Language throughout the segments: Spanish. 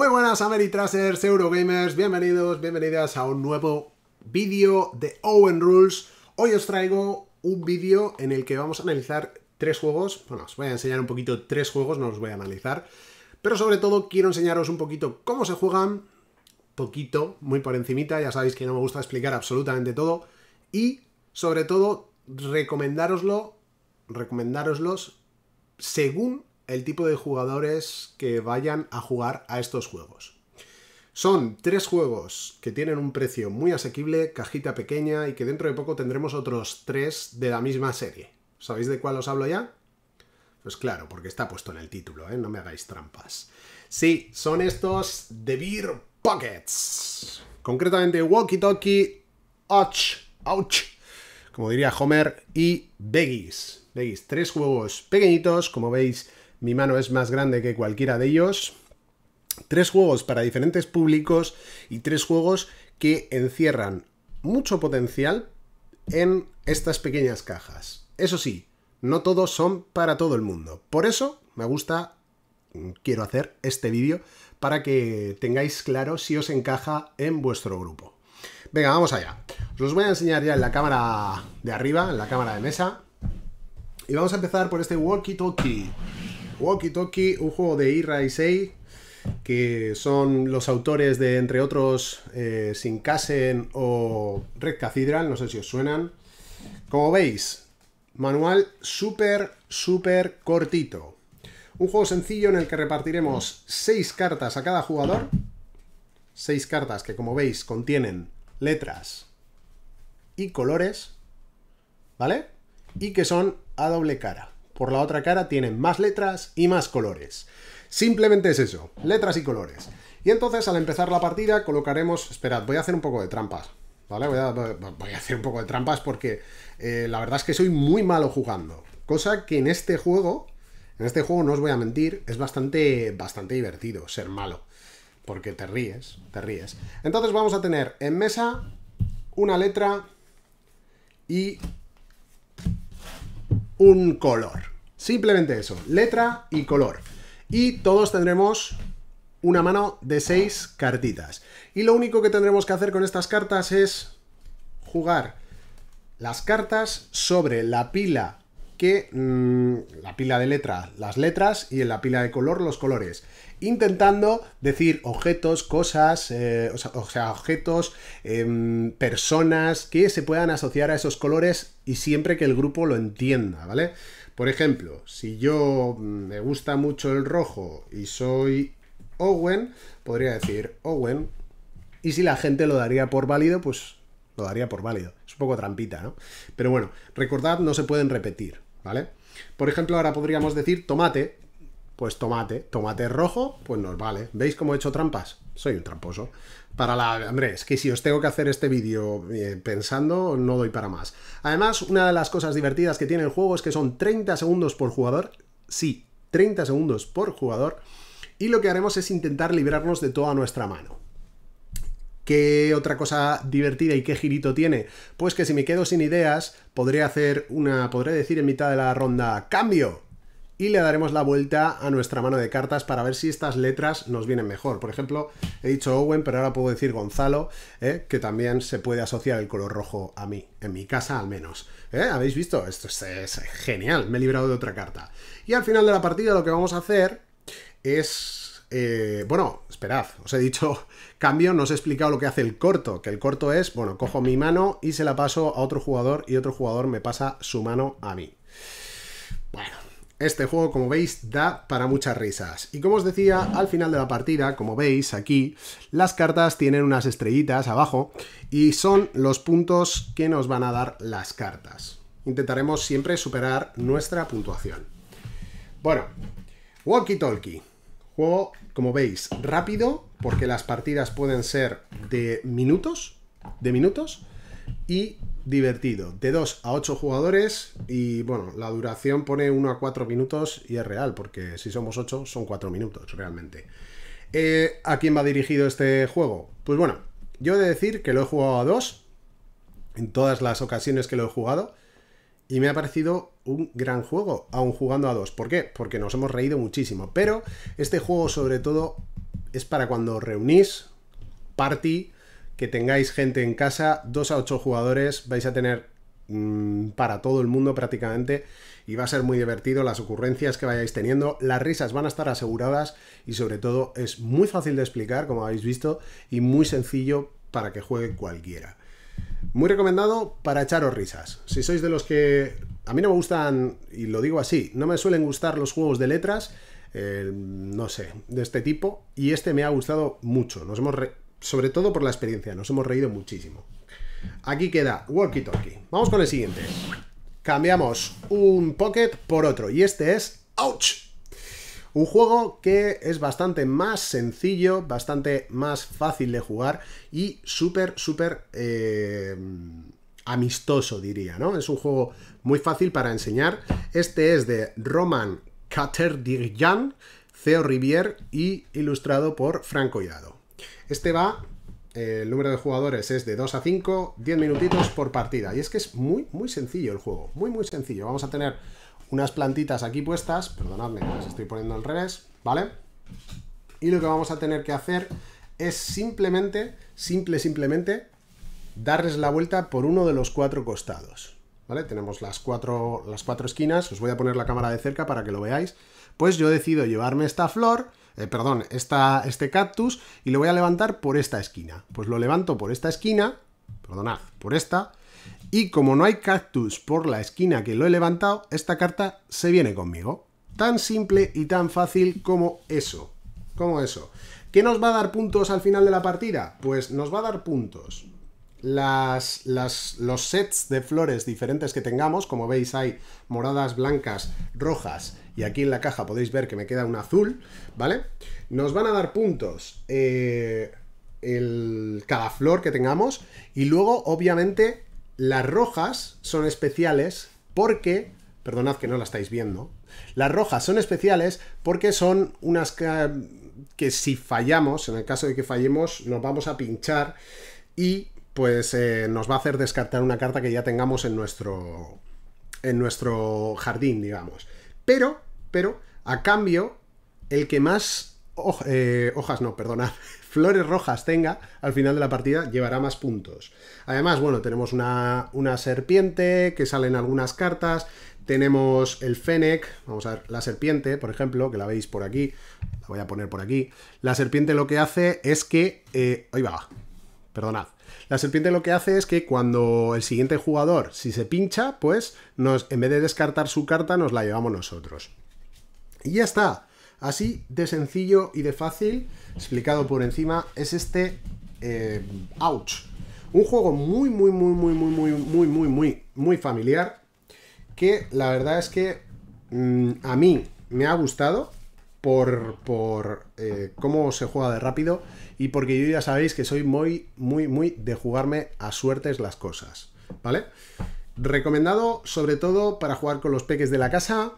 Muy buenas Ameritrasers, Eurogamers, bienvenidos, bienvenidas a un nuevo vídeo de Owen Rules. Hoy os traigo un vídeo en el que vamos a analizar tres juegos, bueno, os voy a enseñar un poquito tres juegos, no los voy a analizar, pero sobre todo quiero enseñaros un poquito cómo se juegan, poquito, muy por encimita, ya sabéis que no me gusta explicar absolutamente todo, y sobre todo recomendároslo, recomendároslos según el tipo de jugadores que vayan a jugar a estos juegos. Son tres juegos que tienen un precio muy asequible, cajita pequeña y que dentro de poco tendremos otros tres de la misma serie. ¿Sabéis de cuál os hablo ya? Pues claro, porque está puesto en el título, ¿eh? no me hagáis trampas. Sí, son estos The Beer Pockets. Concretamente Walkie Talkie, Ouch, Ouch, como diría Homer, y Beggies. Veis, tres juegos pequeñitos, como veis, mi mano es más grande que cualquiera de ellos. Tres juegos para diferentes públicos y tres juegos que encierran mucho potencial en estas pequeñas cajas. Eso sí, no todos son para todo el mundo. Por eso me gusta, quiero hacer este vídeo para que tengáis claro si os encaja en vuestro grupo. Venga, vamos allá. Os los voy a enseñar ya en la cámara de arriba, en la cámara de mesa. Y vamos a empezar por este walkie-talkie. Walkie Talkie, un juego de Ira Sei, que son los autores de, entre otros, eh, sin casen o Red Cathedral, no sé si os suenan. Como veis, manual súper, súper cortito. Un juego sencillo en el que repartiremos seis cartas a cada jugador. seis cartas que, como veis, contienen letras y colores, ¿vale? Y que son a doble cara por la otra cara tienen más letras y más colores. Simplemente es eso, letras y colores. Y entonces al empezar la partida colocaremos... Esperad, voy a hacer un poco de trampas, Voy a, hacer un poco de trampas porque eh, la verdad es que soy muy malo jugando. Cosa que en este juego, en este juego no os voy a mentir, es bastante, bastante divertido ser malo. Porque te ríes, te ríes. Entonces vamos a tener en mesa una letra y un color. Simplemente eso, letra y color. Y todos tendremos una mano de seis cartitas. Y lo único que tendremos que hacer con estas cartas es jugar las cartas sobre la pila que mm, la pila de letras, las letras y en la pila de color los colores. Intentando decir objetos, cosas, eh, o, sea, objetos, em, personas que se puedan asociar a esos colores y siempre que el grupo lo entienda, ¿vale? Por ejemplo, si yo mm, me gusta mucho el rojo y soy Owen, podría decir Owen. Y si la gente lo daría por válido, pues lo daría por válido. Es un poco trampita, ¿no? Pero bueno, recordad, no se pueden repetir. ¿vale? Por ejemplo, ahora podríamos decir tomate, pues tomate, tomate rojo, pues nos vale. ¿Veis cómo he hecho trampas? Soy un tramposo. Para la... Hombre, es que si os tengo que hacer este vídeo eh, pensando, no doy para más. Además, una de las cosas divertidas que tiene el juego es que son 30 segundos por jugador. Sí, 30 segundos por jugador. Y lo que haremos es intentar librarnos de toda nuestra mano. ¿Qué otra cosa divertida y qué girito tiene? Pues que si me quedo sin ideas, podré hacer una, podré decir en mitad de la ronda, cambio. Y le daremos la vuelta a nuestra mano de cartas para ver si estas letras nos vienen mejor. Por ejemplo, he dicho Owen, pero ahora puedo decir Gonzalo, eh, que también se puede asociar el color rojo a mí, en mi casa al menos. Eh. ¿Habéis visto? Esto es genial, me he librado de otra carta. Y al final de la partida lo que vamos a hacer es eh, bueno, esperad, os he dicho cambio, no os he explicado lo que hace el corto, que el corto es, bueno, cojo mi mano y se la paso a otro jugador y otro jugador me pasa su mano a mí. Bueno, este juego, como veis, da para muchas risas. Y como os decía, al final de la partida, como veis aquí, las cartas tienen unas estrellitas abajo y son los puntos que nos van a dar las cartas. Intentaremos siempre superar nuestra puntuación. Bueno, Walkie Talkie juego como veis, rápido, porque las partidas pueden ser de minutos, de minutos, y divertido, de 2 a 8 jugadores y bueno, la duración pone 1 a 4 minutos y es real, porque si somos 8 son 4 minutos realmente. Eh, ¿A quién va dirigido este juego? Pues bueno, yo he de decir que lo he jugado a 2 en todas las ocasiones que lo he jugado y me ha parecido un gran juego, aún jugando a dos. ¿Por qué? Porque nos hemos reído muchísimo. Pero este juego sobre todo es para cuando reunís party, que tengáis gente en casa, dos a ocho jugadores, vais a tener mm, para todo el mundo prácticamente y va a ser muy divertido las ocurrencias que vayáis teniendo, las risas van a estar aseguradas y sobre todo es muy fácil de explicar, como habéis visto, y muy sencillo para que juegue cualquiera. Muy recomendado para echaros risas. Si sois de los que... A mí no me gustan, y lo digo así, no me suelen gustar los juegos de letras, eh, no sé, de este tipo, y este me ha gustado mucho. Nos hemos Sobre todo por la experiencia, nos hemos reído muchísimo. Aquí queda Walkie Talkie. Vamos con el siguiente. Cambiamos un pocket por otro, y este es... ¡Ouch! Un juego que es bastante más sencillo, bastante más fácil de jugar y súper, súper eh, amistoso, diría, ¿no? Es un juego muy fácil para enseñar. Este es de Roman Katerdirjan, Theo Rivier y ilustrado por Franco Llado. Este va el número de jugadores es de 2 a 5, 10 minutitos por partida. Y es que es muy, muy sencillo el juego, muy, muy sencillo. Vamos a tener unas plantitas aquí puestas, perdonadme, las estoy poniendo al revés, ¿vale? Y lo que vamos a tener que hacer es simplemente, simple, simplemente, darles la vuelta por uno de los cuatro costados, ¿vale? Tenemos las cuatro, las cuatro esquinas, os voy a poner la cámara de cerca para que lo veáis. Pues yo decido llevarme esta flor, eh, perdón, este cactus, y lo voy a levantar por esta esquina. Pues lo levanto por esta esquina, perdonad, por esta, y como no hay cactus por la esquina que lo he levantado, esta carta se viene conmigo. Tan simple y tan fácil como eso. Como eso. ¿Qué nos va a dar puntos al final de la partida? Pues nos va a dar puntos. Las, las, los sets de flores diferentes que tengamos, como veis hay moradas, blancas, rojas y aquí en la caja podéis ver que me queda un azul, ¿vale? Nos van a dar puntos eh, el, cada flor que tengamos y luego obviamente las rojas son especiales porque, perdonad que no la estáis viendo, las rojas son especiales porque son unas que, si fallamos, en el caso de que fallemos, nos vamos a pinchar y pues eh, nos va a hacer descartar una carta que ya tengamos en nuestro, en nuestro jardín, digamos. Pero, pero, a cambio, el que más... Eh, hojas no, perdonad flores rojas tenga al final de la partida, llevará más puntos. Además, bueno, tenemos una, una serpiente que salen algunas cartas. Tenemos el Fennec, vamos a ver, la serpiente, por ejemplo, que la veis por aquí, la voy a poner por aquí. La serpiente lo que hace es que... Eh, ahí va, perdonad. La serpiente lo que hace es que cuando el siguiente jugador, si se pincha, pues nos, en vez de descartar su carta, nos la llevamos nosotros. Y ya está. Así de sencillo y de fácil, explicado por encima, es este eh, Ouch. Un juego muy, muy, muy, muy, muy, muy, muy, muy, muy, muy familiar. Que la verdad es que mm, a mí me ha gustado por, por eh, cómo se juega de rápido y porque yo ya sabéis que soy muy, muy, muy de jugarme a suertes las cosas, ¿vale? Recomendado sobre todo para jugar con los peques de la casa,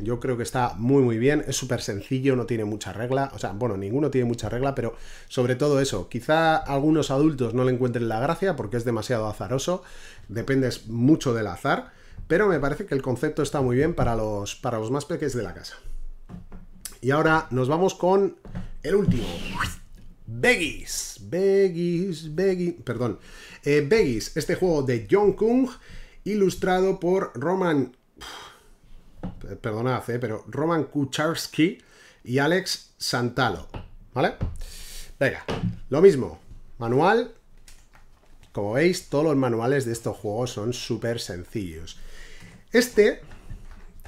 yo creo que está muy muy bien, es súper sencillo, no tiene mucha regla, o sea, bueno, ninguno tiene mucha regla, pero sobre todo eso, quizá algunos adultos no le encuentren la gracia porque es demasiado azaroso, dependes mucho del azar, pero me parece que el concepto está muy bien para los, para los más pequeños de la casa. Y ahora nos vamos con el último. Beggies, Beggies, Beggies, perdón. Eh, este juego de John Kung, ilustrado por Roman... Eh, perdonad, eh, pero Roman Kucharski y Alex Santalo, ¿vale? Venga, lo mismo, manual. Como veis, todos los manuales de estos juegos son súper sencillos. Este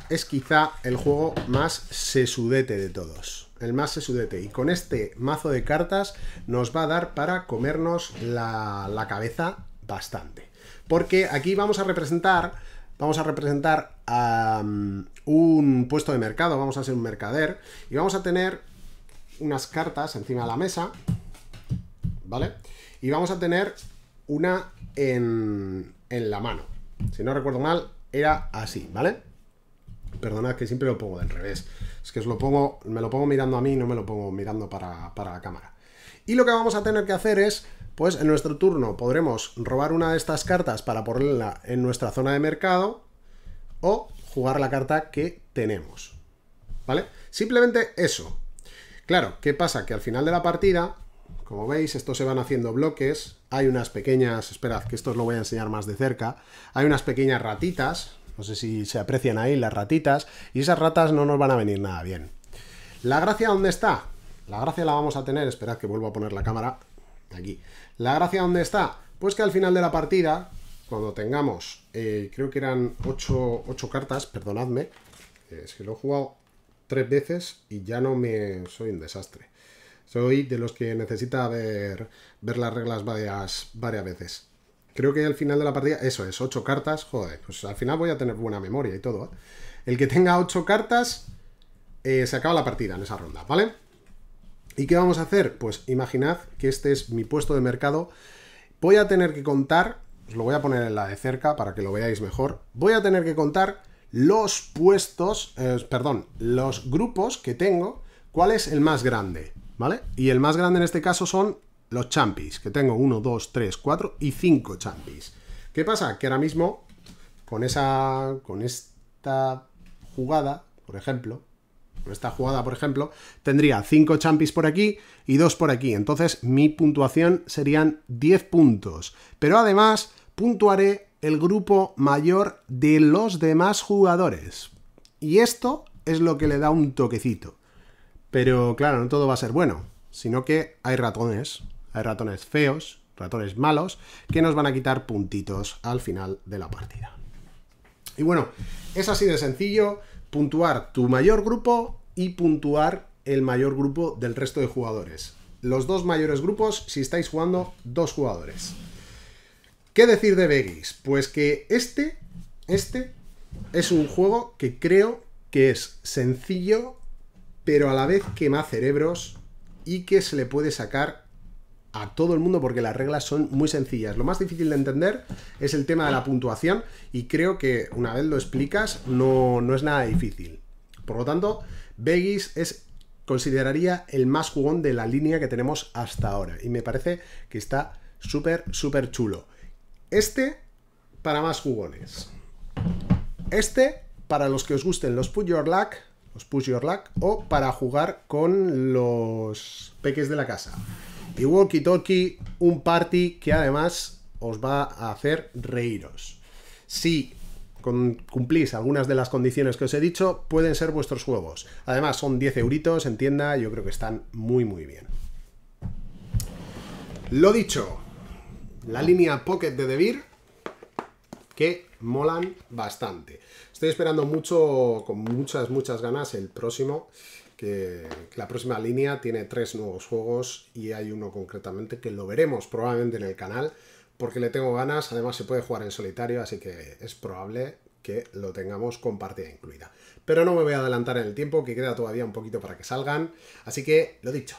es quizá el juego más sesudete de todos. El más sesudete. Y con este mazo de cartas nos va a dar para comernos la cabeza bastante. Porque aquí vamos a representar vamos a representar a mm, un puesto de mercado, vamos a ser un mercader y vamos a tener unas cartas encima de la mesa, ¿vale? Y vamos a tener una en, la mano. Si no recuerdo mal, era así, ¿vale? Perdonad que siempre lo pongo del revés. Es que os lo pongo, me lo pongo mirando a mí, no me lo pongo mirando para la cámara. Y lo que vamos a tener que hacer es, pues en nuestro turno podremos robar una de estas cartas para ponerla en nuestra zona de mercado o jugar la carta que tenemos. ¿Vale? Simplemente eso. Claro, ¿qué pasa? Que al final de la partida, como veis, estos se van haciendo bloques, hay unas pequeñas, esperad que esto os lo voy a enseñar más de cerca, hay unas pequeñas ratitas, no sé si se aprecian ahí las ratitas, y esas ratas no nos van a venir nada bien. ¿La gracia dónde está? La gracia la vamos a tener, esperad que vuelvo a poner la cámara aquí. La gracia dónde está? Pues que al final de la partida, cuando tengamos, eh, creo que eran 8, cartas, perdonadme, eh, es que lo he jugado tres veces y ya no me... soy un desastre. Soy de los que necesita ver, ver las reglas varias, varias veces. Creo que al final de la partida, eso es, 8 cartas, joder, pues al final voy a tener buena memoria y todo. ¿eh? El que tenga 8 cartas, se acaba la partida en esa ronda, ¿vale? ¿Y qué vamos a hacer? Pues imaginad que este es mi puesto de mercado. Voy a tener que contar, os lo voy a poner en la de cerca para que lo veáis mejor, voy a tener que contar los puestos, eh, perdón, los grupos que tengo, cuál es el más grande, ¿vale? Y el más grande en este caso son los champis, que tengo 1, 2, 3, 4 y 5 champis. ¿Qué pasa? Que ahora mismo, con esa, con esta jugada, por ejemplo, esta jugada, por ejemplo, tendría 5 champis por aquí y 2 por aquí. Entonces mi puntuación serían 10 puntos. Pero además puntuaré el grupo mayor de los demás jugadores. Y esto es lo que le da un toquecito. Pero claro, no todo va a ser bueno, sino que hay ratones, hay ratones feos, ratones malos, que nos van a quitar puntitos al final de la partida. Y bueno, es así de sencillo puntuar tu mayor grupo y puntuar el mayor grupo del resto de jugadores. Los dos mayores grupos si estáis jugando dos jugadores. ¿Qué decir de Vegas? Pues que este, este es un juego que creo que es sencillo, pero a la vez quema cerebros y que se le puede sacar a todo el mundo porque las reglas son muy sencillas. Lo más difícil de entender es el tema de la puntuación y creo que una vez lo explicas no, no es nada difícil. Por lo tanto, Vegas es consideraría el más jugón de la línea que tenemos hasta ahora y me parece que está súper, súper chulo. Este para más jugones. Este para los que os gusten los Push Your Luck, los Push Your Luck o para jugar con los peques de la casa. Y Walkie Talkie, un party que además os va a hacer reíros. Si cumplís algunas de las condiciones que os he dicho, pueden ser vuestros juegos. Además, son 10 euritos en tienda, yo creo que están muy muy bien. Lo dicho, la línea Pocket de Devir, que molan bastante. Estoy esperando mucho, con muchas, muchas ganas, el próximo que la próxima línea tiene tres nuevos juegos y hay uno concretamente que lo veremos probablemente en el canal porque le tengo ganas, además se puede jugar en solitario, así que es probable que lo tengamos con partida incluida. Pero no me voy a adelantar en el tiempo, que queda todavía un poquito para que salgan, así que lo dicho.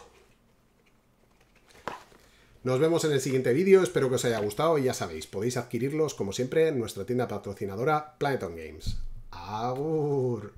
Nos vemos en el siguiente vídeo, espero que os haya gustado y ya sabéis, podéis adquirirlos como siempre en nuestra tienda patrocinadora Planeton Games. ¡Agur!